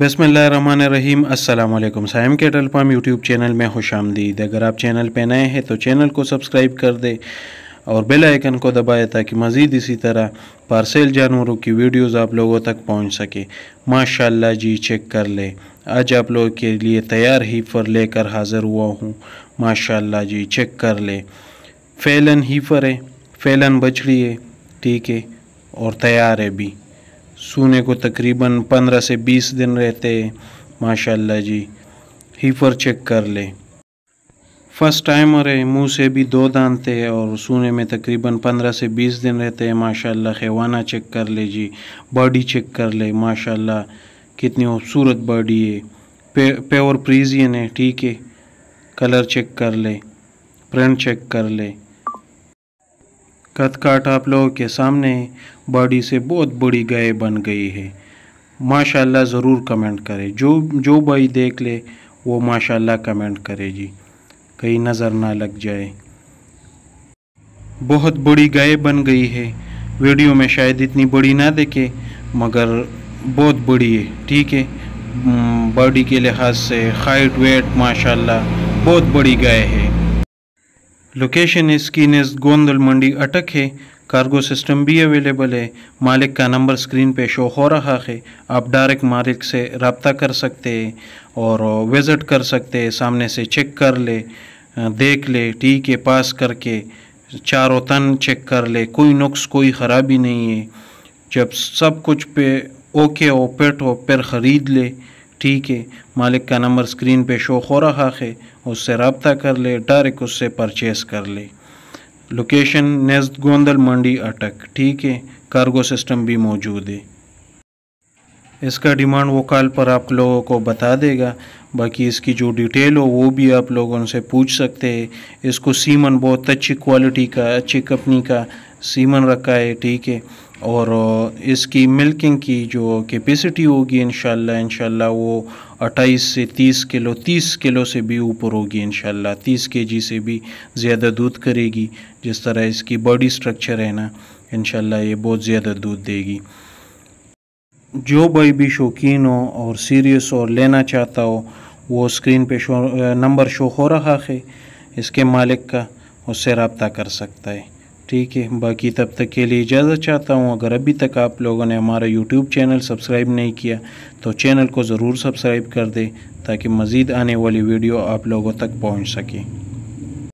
बसमीम असल अल्लाम के केटल पाम यूट्यूब चैनल में खुश आमदीद अगर आप चैनल पर नए हैं तो चैनल को सब्सक्राइब कर दें और बेल आइकन को दबाए ताकि मज़ीद इसी तरह पार्सल जानवरों की वीडियोज़ आप लोगों तक पहुँच सके माशा जी चेक कर लें आज आप लोगों के लिए तैयार हीफर लेकर हाज़िर हुआ हूँ माशा जी चेक कर लें फैलन हीफर है फैलन बछड़ी है ठीक है और तैयार है भी सोने को तकरीबन 15 से 20 दिन रहते माशाल्लाह जी हीफर चेक कर ले फर्स्ट टाइम और मुंह से भी दो दानते हैं और सोने में तकरीबन 15 से 20 दिन रहते हैं माशाल्लाह खेवाना चेक कर ले जी बॉडी चेक कर ले माशाल्लाह कितनी खूबसूरत बॉडी है प्योर प्रीजियन है ठीक है कलर चेक कर ले प्रिंट चेक कर ले कथकाट आप लोगों के सामने बॉडी से बहुत बड़ी गाय बन गई है माशाल्लाह ज़रूर कमेंट करें जो जो भाई देख ले वो माशाल्लाह कमेंट करे जी कहीं नज़र ना लग जाए बहुत बड़ी गाय बन गई है वीडियो में शायद इतनी बड़ी ना देखे मगर बहुत बड़ी है ठीक है बॉडी के लिहाज से हाइट वेट माशाल्लाह बहुत बड़ी गाय है लोकेशन इसकी निज गोंदल मंडी अटक है कार्गो सिस्टम भी अवेलेबल है मालिक का नंबर स्क्रीन पे शो हो रहा है आप डायरेक्ट मालिक से रबता कर सकते हैं और विज़िट कर सकते हैं सामने से चेक कर ले देख ले टी के पास करके चारों तन चेक कर ले कोई नुक्स कोई खराबी नहीं है जब सब कुछ पे ओके हो पेट हो पर ख़रीद ले ठीक है मालिक का नंबर स्क्रीन पे शो हो रहा है उससे रबता कर ले डायरेक्ट उससे परचेस कर ले लोकेशन नेस्त गोंदल मंडी अटक ठीक है कार्गो सिस्टम भी मौजूद है इसका डिमांड वो कॉल पर आप लोगों को बता देगा बाकी इसकी जो डिटेल हो वो भी आप लोगों से पूछ सकते हैं इसको सीमन बहुत अच्छी क्वालिटी का अच्छी कंपनी का सीमन रखा है ठीक है और इसकी मिल्किंग की जो कैपेसिटी होगी इन इन वो 28 से 30 किलो 30 किलो से भी ऊपर होगी इनशाला 30 जी से भी ज़्यादा दूध करेगी जिस तरह इसकी बॉडी स्ट्रक्चर है ना इनशाला ये बहुत ज़्यादा दूध देगी जो भाई भी शौकीन हो और सीरियस और लेना चाहता हो वो स्क्रीन पे शो नंबर शो हो रहा है इसके मालिक का उससे रबता कर सकता है ठीक है बाकी तब तक के लिए इजाज़त चाहता हूँ अगर अभी तक आप लोगों ने हमारा यूट्यूब चैनल सब्सक्राइब नहीं किया तो चैनल को ज़रूर सब्सक्राइब कर दें ताकि मज़ीद आने वाली वीडियो आप लोगों तक पहुँच सकें